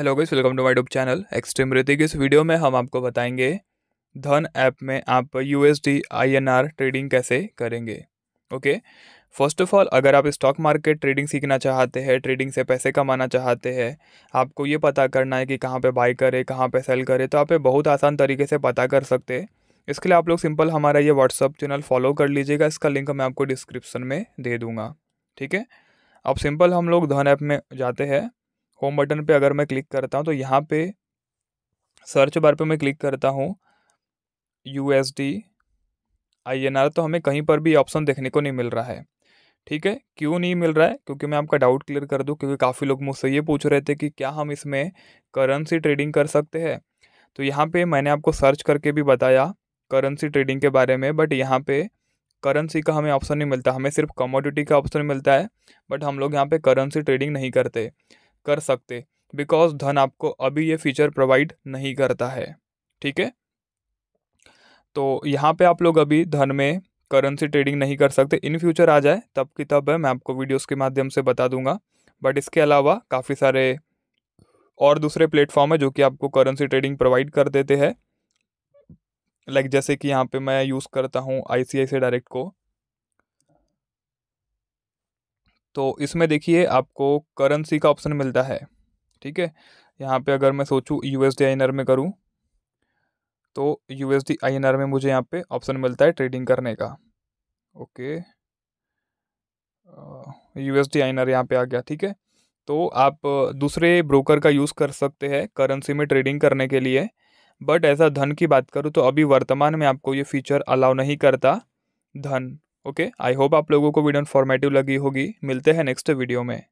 hello guys welcome to my डूब channel extreme Hrithik इस video में हम आपको बताएंगे धन ऐप में आप यू एस ट्रेडिंग कैसे करेंगे ओके फर्स्ट ऑफ ऑल अगर आप स्टॉक मार्केट ट्रेडिंग सीखना चाहते हैं ट्रेडिंग से पैसे कमाना चाहते हैं आपको ये पता करना है कि कहाँ पे बाई करें कहाँ पे सेल करें तो आप ये बहुत आसान तरीके से पता कर सकते हैं इसके लिए आप लोग सिंपल हमारा ये व्हाट्सअप चैनल फॉलो कर लीजिएगा इसका लिंक मैं आपको डिस्क्रिप्सन में दे दूँगा ठीक है अब सिंपल हम लोग धन ऐप में जाते हैं होम बटन पे अगर मैं क्लिक करता हूँ तो यहाँ पे सर्च बार पे मैं क्लिक करता हूँ U S D I N R तो हमें कहीं पर भी ऑप्शन देखने को नहीं मिल रहा है ठीक है क्यों नहीं मिल रहा है क्योंकि मैं आपका डाउट क्लियर कर दूँ क्योंकि काफ़ी लोग मुझसे ये पूछ रहे थे कि क्या हम इसमें करेंसी ट्रेडिंग कर सकते हैं तो यहाँ पे मैंने आपको सर्च करके भी बताया करेंसी ट्रेडिंग के बारे में बट यहाँ पे करेंसी का हमें ऑप्शन नहीं मिलता हमें सिर्फ कमोडिटी का ऑप्शन मिलता है बट हम लोग यहाँ पे करेंसी ट्रेडिंग नहीं करते कर सकते बिकॉज धन आपको अभी ये फीचर प्रोवाइड नहीं करता है ठीक है तो यहाँ पे आप लोग अभी धन में करेंसी ट्रेडिंग नहीं कर सकते इन फ्यूचर आ जाए तब की तब है मैं आपको वीडियोस के माध्यम से बता दूंगा बट इसके अलावा काफ़ी सारे और दूसरे प्लेटफॉर्म है जो कि आपको करेंसी ट्रेडिंग प्रोवाइड कर देते हैं लाइक जैसे कि यहाँ पे मैं यूज़ करता हूँ आई डायरेक्ट को तो इसमें देखिए आपको करेंसी का ऑप्शन मिलता है ठीक है यहाँ पे अगर मैं सोचूं यू एस में करूँ तो यू एस में मुझे यहाँ पे ऑप्शन मिलता है ट्रेडिंग करने का ओके यू एस डी यहाँ पे आ गया ठीक है तो आप दूसरे ब्रोकर का यूज़ कर सकते हैं करेंसी में ट्रेडिंग करने के लिए बट ऐसा धन की बात करूँ तो अभी वर्तमान में आपको ये फीचर अलाउ नहीं करता धन ओके आई होप आप लोगों को वीडियो इन्फॉर्मेटिव लगी होगी मिलते हैं नेक्स्ट वीडियो में